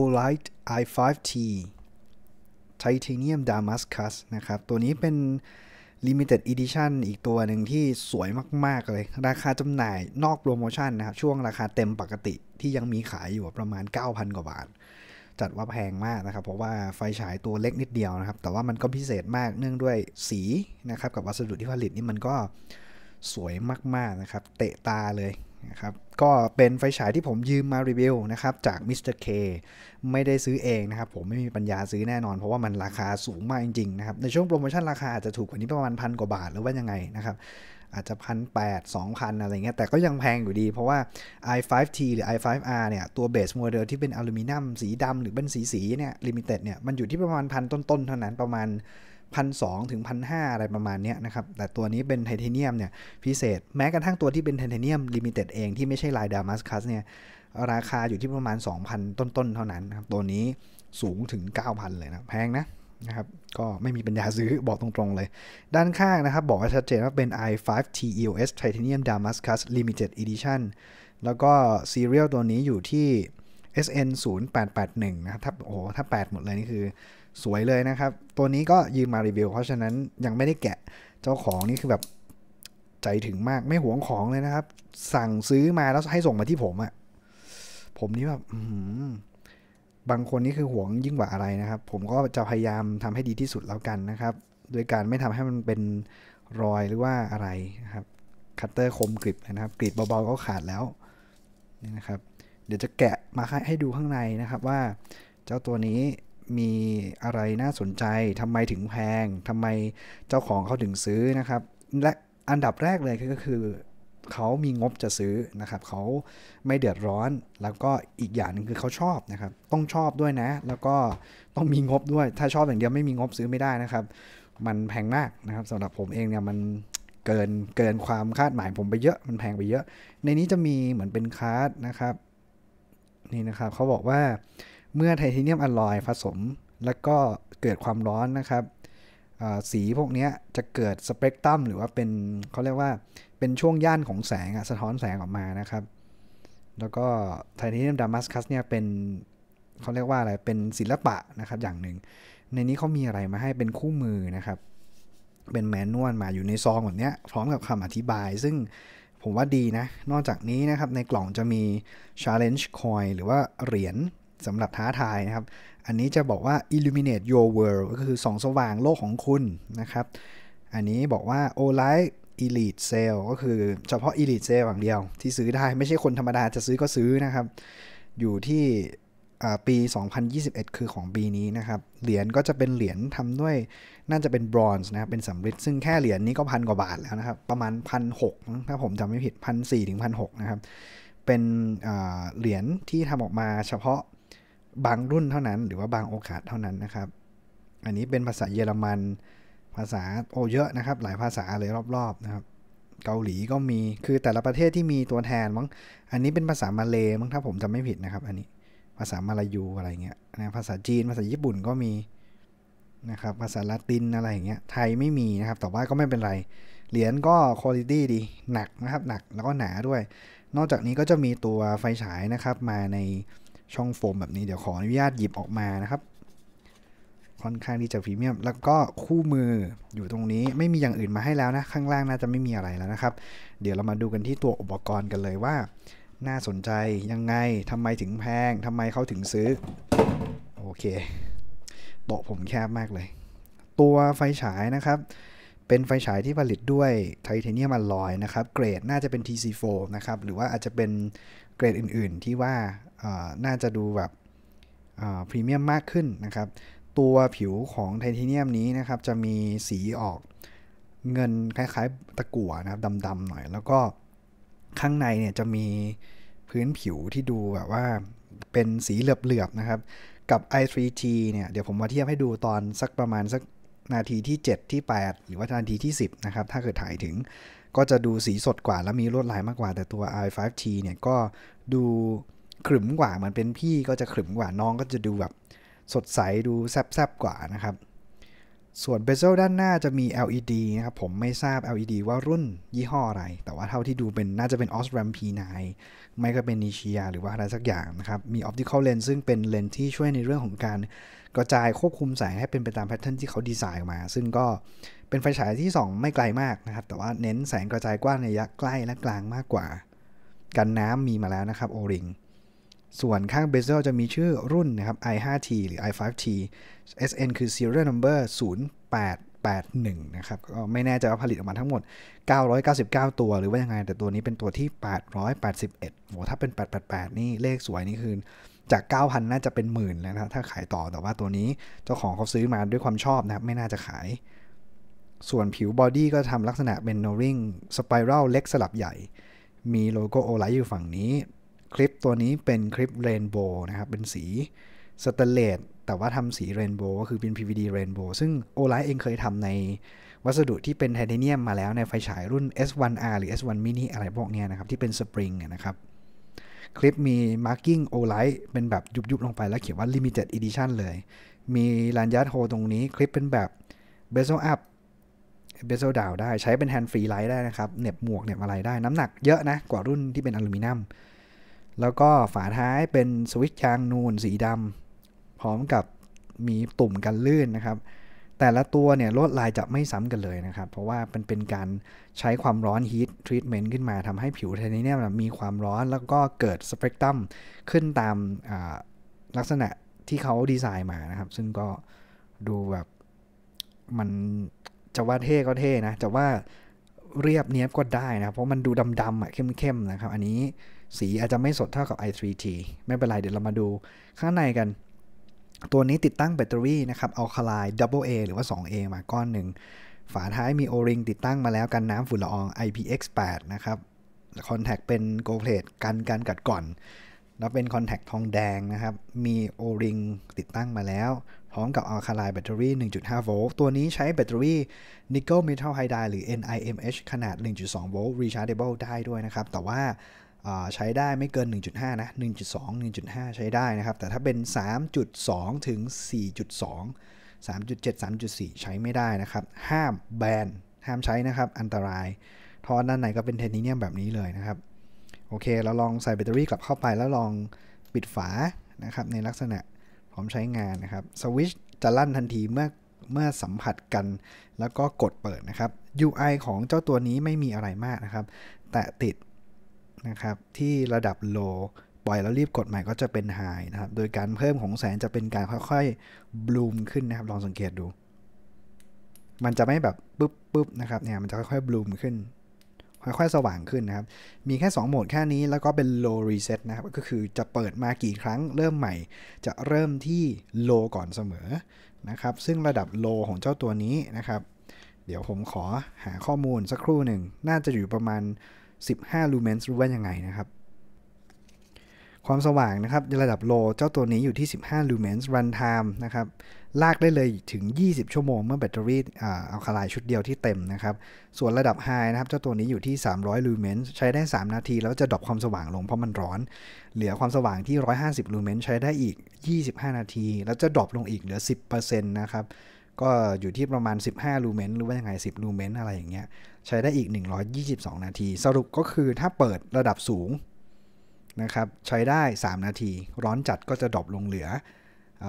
Olight i5T Titanium Damascus นะครับ ตัวนี้เป็น Limited Edition อีกตัวหนึ่งที่สวยมากๆ เลยราคาจำหน่ายนอกโปรโมชั่นนะครับ ช่วงราคาเต็มปกติที่ยังมีขายอยู่ประมาณ 9,000 กว่าบาท จัดว่าแพงมากนะครับ เพราะว่าไฟฉายตัวเล็กนิดเดียวนะครับ แต่ว่ามันก็พิเศษมากเนื่องด้วยสีนะครับ กับวัสดุที่ผลิตนี่มันก็สวยมากๆนะครับเตะตาเลยนะครับก็เป็นไฟฉายที่ผมยืมมารีวิวนะครับจากมิสเตอร์เคไม่ได้ซื้อเองนะครับ ผมไม่มีปัญญาซื้อแน่นอน เพราะว่ามันราคาสูงมากจริงๆนะครับ ในช่วงโปรโมชั่นราคาอาจจะถูกกว่านี้ประมาณพันกว่าบาท หรือว่ายังไงนะครับ อาจจะพันแปดสองพันอะไรเงี้ยแต่ก็ยังแพงอยู่ดี เพราะว่า i5t หรือ i5r เนี่ยตัวเบสโมเดลที่เป็นอลูมิเนียมสีดำหรือเป็นสีสีเนี่ยลิมิเต็ดเนี่ยมันอยู่ที่ประมาณพันต้นๆเท่านั้นประมาณพันสถึงพันหอะไรประมาณนี้นะครับ แต่ตัวนี้เป็นไทเทเนียมเนี่ยพิเศษ แม้กระทั่งตัวที่เป็นไทเทเนียมลิมิเต็ดเองที่ไม่ใช่ลายดามัสคัสเนี่ย ราคาอยู่ที่ประมาณ 2,000 ต้นๆ เท่านั้นนะครับตัวนี้สูงถึง 9,000 เลยนะ แพงนะนะครับก็ไม่มีปัญญาซื้อบอกตรงๆ เลย ด้านข้างนะครับ บอกชัดเจนว่าเป็น i5 TEOS Titanium Damascus Limited Edition แล้วก็ซีเรียลตัวนี้อยู่ที่ SN 0 8 8 1นะครับถ้าโอ้ถ้า 8 หมดเลยนี่คือสวยเลยนะครับ ตัวนี้ก็ยืมมารีวิวเพราะฉะนั้นยังไม่ได้แกะเจ้าของนี่คือแบบใจถึงมากไม่หวงของเลยนะครับ สั่งซื้อมาแล้วให้ส่งมาที่ผมอะผมนี่แบบบางคนนี่คือหวงยิ่งกว่าอะไรนะครับ ผมก็จะพยายามทำให้ดีที่สุดแล้วกันนะครับ โดยการไม่ทำให้มันเป็นรอยหรือว่าอะไรนะครับคัตเตอร์คมกริบนะครับกริบเบาๆก็ขาดแล้วนี่นะครับ เดี๋ยวจะแกะมาให้ดูข้างในนะครับ ว่าเจ้าตัวนี้มีอะไรน่าสนใจทำไมถึงแพงทำไมเจ้าของเขาถึงซื้อนะครับ และอันดับแรกเลยก็คือ เขามีงบจะซื้อนะครับ เขาไม่เดือดร้อน แล้วก็อีกอย่างนึงคือเขาชอบนะครับ ต้องชอบด้วยนะ แล้วก็ต้องมีงบด้วย ถ้าชอบอย่างเดียวไม่มีงบซื้อไม่ได้นะครับ มันแพงมากนะครับสำหรับผมเองเนี่ยมันเกินเกินความคาดหมายผมไปเยอะ มันแพงไปเยอะ ในนี้จะมีเหมือนเป็นคาร์ดนะครับ นี่นะครับ เขาบอกว่าเมื่อไทเทเนียมอลลอยผสมแล้วก็เกิดความร้อนนะครับ สีพวกนี้จะเกิดสเปกตรัมหรือว่าเป็นเขาเรียกว่าเป็นช่วงย่านของแสงสะท้อนแสงออกมานะครับ แล้วก็ไทเทเนียมดามัสคัสเนี่ยเป็นเขาเรียกว่าอะไร เป็นศิลปะนะครับอย่างหนึ่ง ในนี้เขามีอะไรมาให้เป็นคู่มือนะครับ เป็นแมนนวลมาอยู่ในซองแบบนี้ พร้อมกับคำอธิบายซึ่งผมว่าดีนะ นอกจากนี้นะครับในกล่องจะมี Challenge Coin หรือว่าเหรียญสำหรับท้าทายนะครับ อันนี้จะบอกว่า illuminate your world ก็คือส่องสว่างโลกของคุณนะครับ อันนี้บอกว่า o l i f e elite sale ก็คือเฉพาะ elite sale อย่างเดียว ที่ซื้อได้ ไม่ใช่คนธรรมดาจะซื้อก็ซื้อนะครับ อยู่ที่ปี 2021 คือของปีนี้นะครับ เหรียญก็จะเป็นเหรียญทำด้วย น่าจะเป็นบรอนซ์นะครับเป็นสำริดซึ่งแค่เหรียญนี้ก็พันกว่าบาทแล้วนะครับประมาณพันหกถ้าผมจำไม่ผิดพันสี่ถึงพันหกนะครับเป็นเหรียญที่ทำออกมาเฉพาะบางรุ่นเท่านั้นหรือว่าบางโอกาสเท่านั้นนะครับ อันนี้เป็นภาษาเยอรมัน ภาษาโอเยอะนะครับหลายภาษาเลยรอบๆนะครับเกาหลีก็มีคือแต่ละประเทศที่มีตัวแทนมั้งอันนี้เป็นภาษามาเลมั้งถ้าผมจำไม่ผิดนะครับ อันนี้ภาษามาลายูอะไรเงี้ยนะภาษาจีนภาษาญี่ปุ่นก็มีนะครับภาษาละตินอะไรเงี้ยไทยไม่มีนะครับแต่ว่าก็ไม่เป็นไรเหรียญก็คุณภาพดีหนักนะครับหนักแล้วก็หนาด้วย นอกจากนี้ก็จะมีตัวไฟฉายนะครับมาในช่องโฟมแบบนี้เดี๋ยวขออนุญาตหยิบออกมานะครับ ค่อนข้างที่จะพรีเมียม แล้วก็คู่มืออยู่ตรงนี้ไม่มีอย่างอื่นมาให้แล้วนะ ข้างล่างน่าจะไม่มีอะไรแล้วนะครับ เดี๋ยวเรามาดูกันที่ตัวอุปกรณ์กันเลยว่า น่าสนใจยังไงทำไมถึงแพงทำไมเขาถึงซื้อ โอเคโต๊ะผมแคบมากเลย ตัวไฟฉายนะครับ เป็นไฟฉายที่ผลิตด้วยไทเทเนียมอลลอยนะครับ เกรดน่าจะเป็น TC4 นะครับหรือว่าอาจจะเป็นเกรดอื่น ๆที่ว่าน่าจะดูแบบพรีเมียมมากขึ้นนะครับ ตัวผิวของไทเทเนียมนี้นะครับจะมีสีออกเงินคล้ายๆ ตะกั่วนะครับดำ ๆ หน่อย แล้วก็ข้างในเนี่ยจะมีพื้นผิวที่ดูแบบว่าเป็นสีเหลือบ ๆ นะครับ กับ i 3 t เนี่ยเดี๋ยวผมมาเทียบให้ดูตอนสักประมาณสักนาทีที่ 7 ที่ 8 หรือว่านาทีที่ 10 นะครับถ้าเกิดถ่ายถึงก็จะดูสีสดกว่าและมีลวดลายมากกว่า แต่ตัว i5t เนี่ยก็ดูขรึมกว่าเหมือนเป็นพี่ก็จะขรึมกว่าน้องก็จะดูแบบสดใสดูแซบๆกว่านะครับ ส่วนเบเซลด้านหน้าจะมี LED นะครับผมไม่ทราบ LED ว่ารุ่นยี่ห้ออะไร แต่ว่าเท่าที่ดูเป็นน่าจะเป็น Osram P9 ไม่ก็เป็นนิเชียหรือว่าอะไรสักอย่างนะครับ มี Optical Lens ซึ่งเป็นเลนส์ที่ช่วยในเรื่องของการกระจายควบคุมแสงให้เป็นไปตามแพทเทิร์นที่เขาดีไซน์มา ซึ่งก็เป็นไฟฉายที่สองไม่ไกลมากนะครับแต่ว่าเน้นแสงกระจายกว้างในระยะใกล้และกลางมากกว่ากันน้ำมีมาแล้วนะครับโอริง O-ring ส่วนข้างบ e เซลจะมีชื่อรุ่นนะครับ i5t หรือ i5t sn คือ serial number 0881 นะครับ ก็ไม่แน่ใจว่าผลิตออกมาทั้งหมด 999 ตัวหรือว่ายังไง แต่ตัวนี้เป็นตัวที่ 881โอหถ้าเป็น 888 นี่ เลขสวยนี่คือจาก 9,000 น่าจะเป็นหมื่นแล้วนะ ถ้าขายต่อแต่ว่าตัวนี้เจ้าของเขาซื้อมาด้วยความชอบนะครับ ไม่น่าจะขาย ส่วนผิวบอดี้ก็ทำลักษณะเป็นโนริงสไปรัลเล็กสลับใหญ่ มีโลโก้โอไลท์อยู่ฝั่งนี้คลิปตัวนี้เป็นคลิปเรนโบว์นะครับ เป็นสีสเตเลตแต่ว่าทำสีเรนโบว์ก็คือเป็น PVD เรนโบว์ซึ่งโอไลท์เองเคยทำในวัสดุที่เป็นไทเทเนียมมาแล้ว ในไฟฉายรุ่น S1R หรือ S1 mini อะไรพวกนี้นะครับ ที่เป็นสปริงนะครับ คลิปมี marking o l i g h t เป็นแบบยุบๆ ลงไป แล้วเขียนว่า limited edition เลย มีลานยัดโฮตรงนี้ คลิปเป็นแบบ bezel up bezel down ได้ใช้เป็น hand free light ได้นะครับเน็บหมวกเน็บอะไรได้น้ำหนักเยอะนะกว่ารุ่นที่เป็นอลูมิเนียมแล้วก็ฝาท้ายเป็นสวิตช์ยางนูนสีดำพร้อมกับมีตุ่มกันลื่นนะครับ แต่ละตัวเนี่ยลวดลายจะไม่ซ้ำกันเลยนะครับ เพราะว่ามันเป็นการใช้ความร้อนฮีททรีทเมนต์ขึ้นมาทำให้ผิวไทเเนียมมีความร้อนแล้วก็เกิดสเปกตรัมขึ้นตามลักษณะที่เขาดีไซน์มานะครับ ซึ่งก็ดูแบบมันจะว่าเท่ก็เท่นะจะว่าเรียบเนี้ยบก็ได้นะเพราะมันดูดำๆอ่ะเข้มๆนะครับ อันนี้สีอาจจะไม่สดเท่ากับ i3t ไม่เป็นไร เดี๋ยวเรามาดูข้างในกัน ตัวนี้ติดตั้งแบตเตอรี่นะครับอัลคาไลดับเบิลเหรือว่า 2A มาก้อนหนึ่ง ฝาท้ายมีโอริงติดตั้งมาแล้วกัน น้ำฝุ่นละออง IPX8 นะครับ คอนแทคเป็นโกลเพลตกันการกัดก่อน แล้วเป็นคอนแทคทองแดงนะครับ มีโอริงติดตั้งมาแล้ว พร้อมกับอัลคาไล์แบตเตอรี่1.5โวลต์ ตัวนี้ใช้แบตเตอรี่นิกเกิลเมทัลไฮไดหรือ NIMH ขนาด1.2โวลต์ rechargeable ได้ด้วยนะครับ แต่ว่าใช้ได้ไม่เกิน 1.5 นะ 1.2 1.5 ใช้ได้นะครับ แต่ถ้าเป็น 3.2 ถึง 4.2 3.7 3.4 ใช้ไม่ได้นะครับ ห้ามแบน ห้ามใช้นะครับ อันตรายท่อด้านในก็เป็นเทนเนียมแบบนี้เลยนะครับ โอเคเราลองใส่แบตเตอรี่กลับเข้าไปแล้วลองปิดฝานะครับ ในลักษณะพร้อมใช้งานนะครับ สวิชจะลั่นทันทีเมื่อเมื่อสัมผัสกันแล้วก็กดเปิดนะครับ UI ของเจ้าตัวนี้ไม่มีอะไรมากนะครับ แต่ติดนะครับที่ระดับ low ปล่อยแล้วรีบกดใหม่ก็จะเป็น high นะครับโดยการเพิ่มของแสงจะเป็นการค่อย ๆบ l o o m ขึ้นนะครับลองสังเกตดู มันจะไม่แบบปุ๊บปุ๊บนะครับเนี่ยมันจะค่อยๆบ l o o m ขึ้น ค่อยๆสว่างขึ้นนะครับ มีแค่ 2โหมดแค่นี้แล้วก็เป็น low reset นะครับก็คือจะเปิดมากี่ครั้งเริ่มใหม่ จะเริ่มที่ low ก่อนเสมอนะครับซึ่งระดับ low ของเจ้าตัวนี้นะครับเดี๋ยวผมขอหาข้อมูลสักครู่หนึ่งน่าจะอยู่ประมาณ15 lumens รู้ว่ายังไงนะครับความสว่างนะครับในระดับโล เจ้าตัวนี้อยู่ที่ 15 lumens runtime นะครับลากได้เลยถึง 20 ชั่วโมงเมื่อแบตเตอรี่อัลคาไลชุดเดียวที่เต็มนะครับส่วนระดับไฮนะครับเจ้าตัวนี้อยู่ที่300ลูเมนใช้ได้ 3 นาทีแล้วจะดรอปความสว่างลงเพราะมันร้อน เหลือความสว่างที่ 150ลูเมนใช้ได้อีก 25 นาที แล้วจะดรอปลงอีกเหลือ 10%นะครับก็อยู่ที่ประมาณ 15ลูเมนหรือว่ายังไง 10ลูเมนอะไรอย่างเงี้ยใช้ได้อีก 122 นาที สรุปก็คือถ้าเปิดระดับสูงนะครับใช้ได้ 3 นาที ร้อนจัดก็จะดรอปลงเหลืออ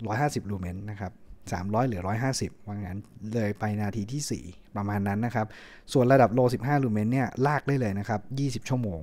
150 ลูเมนนะครับ 300 เหลือ 150 ว่างั้นเลยไปนาทีที่ 4 ประมาณนั้นนะครับ ส่วนระดับโล 15 ลูเมนเนี่ยลากได้เลยนะครับ 20 ชั่วโมง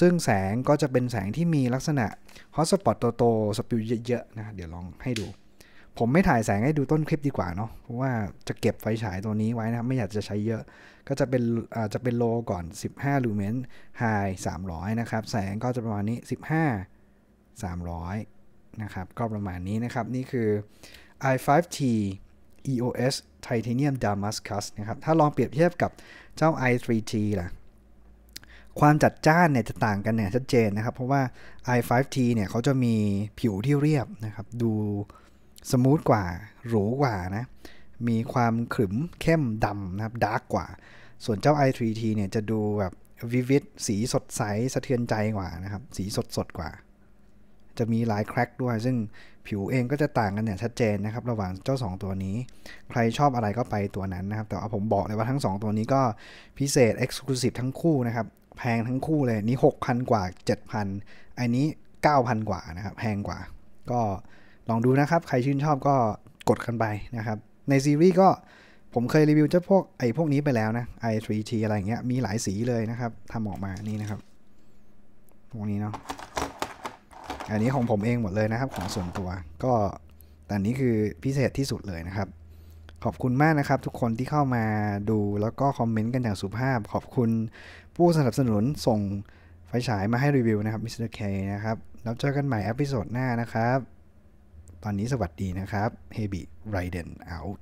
ซึ่งแสงก็จะเป็นแสงที่มีลักษณะฮอตสปอตโตโตสปิลเยอะๆนะ เดี๋ยวลองให้ดูผมไม่ถ่ายแสงให้ดูต้นคลิปดีกว่าเนาะ เพราะว่าจะเก็บไฟฉายตัวนี้ไว้นะครับ ไม่อยากจะใช้เยอะ ก็จะเป็นอาจะเป็นโลก่อน 15ลูเมน ไฮ300 นะครับ แสงก็จะประมาณนี้ 15 300 นะครับ ก็ประมาณนี้นะครับ นี่คือ i5t EOS Titanium Damascus นะครับ ถ้าลองเปรียบเทียบกับเจ้า i3t ล่ะ ความจัดจ้านเนี่ยจะต่างกันเนี่ยชัดเจนนะครับ เพราะว่า i5t เนี่ยเขาจะมีผิวที่เรียบนะครับ ดูสมูทกว่า หรูกว่านะมีความขรึมเข้มดำนะครับดาร์กกว่า ส่วนเจ้า i3t เนี่ยจะดูแบบวิวิดสีสดใสสะเทือนใจกว่านะครับ สีสดสดกว่า จะมีลายแครกด้วย ซึ่งผิวเองก็จะต่างกันเนี่ยชัดเจนนะครับระหว่างเจ้า 2 ตัวนี้ ใครชอบอะไรก็ไปตัวนั้นนะครับ แต่ว่าผมบอกเลยว่าทั้ง 2 ตัวนี้ก็พิเศษ Exclusive ทั้งคู่นะครับ แพงทั้งคู่เลยนี้6,000 กว่า 7,000อันนี้ 9,000กว่านะครับแพงกว่า ก็ลองดูนะครับ ใครชื่นชอบก็กดกันไปนะครับ ในซีรีส์ก็ผมเคยรีวิวเจ้าพวกไอ้พวกนี้ไปแล้วนะ i3t อะไรอย่างเงี้ย มีหลายสีเลยนะครับทำออกมา นี่นะครับพวกนี้เนาะ อันนี้ของผมเองหมดเลยนะครับของส่วนตัว ก็แต่นี้คือพิเศษที่สุดเลยนะครับ ขอบคุณมากนะครับ ทุกคนที่เข้ามาดูแล้วก็คอมเมนต์กันอย่างสุภาพ ขอบคุณผู้สนับสนุนส่งไฟฉายมาให้รีวิวนะครับมิสเตอร์เคนะครับ แล้วเจอกันใหม่อพิโซดหน้านะครับตอนนี้สวัสดีนะครับ h บ b i ร Riden out